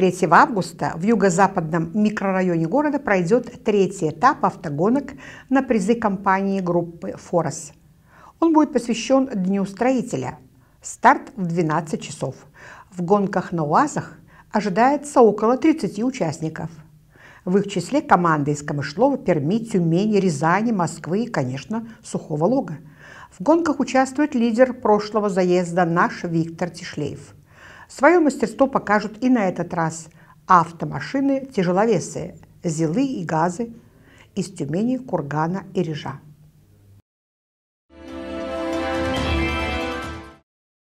3 августа в юго-западном микрорайоне города пройдет третий этап автогонок на призы компании группы «Форос». Он будет посвящен Дню строителя. Старт в 12 часов. В гонках на УАЗах ожидается около 30 участников. В их числе команды из Камышлова, Перми, Тюмени, Рязани, Москвы и, конечно, Сухого Лога. В гонках участвует лидер прошлого заезда наш Виктор Тишлеев – Свое мастерство покажут и на этот раз автомашины-тяжеловесы, зилы и газы из Тюмени, Кургана и Режа.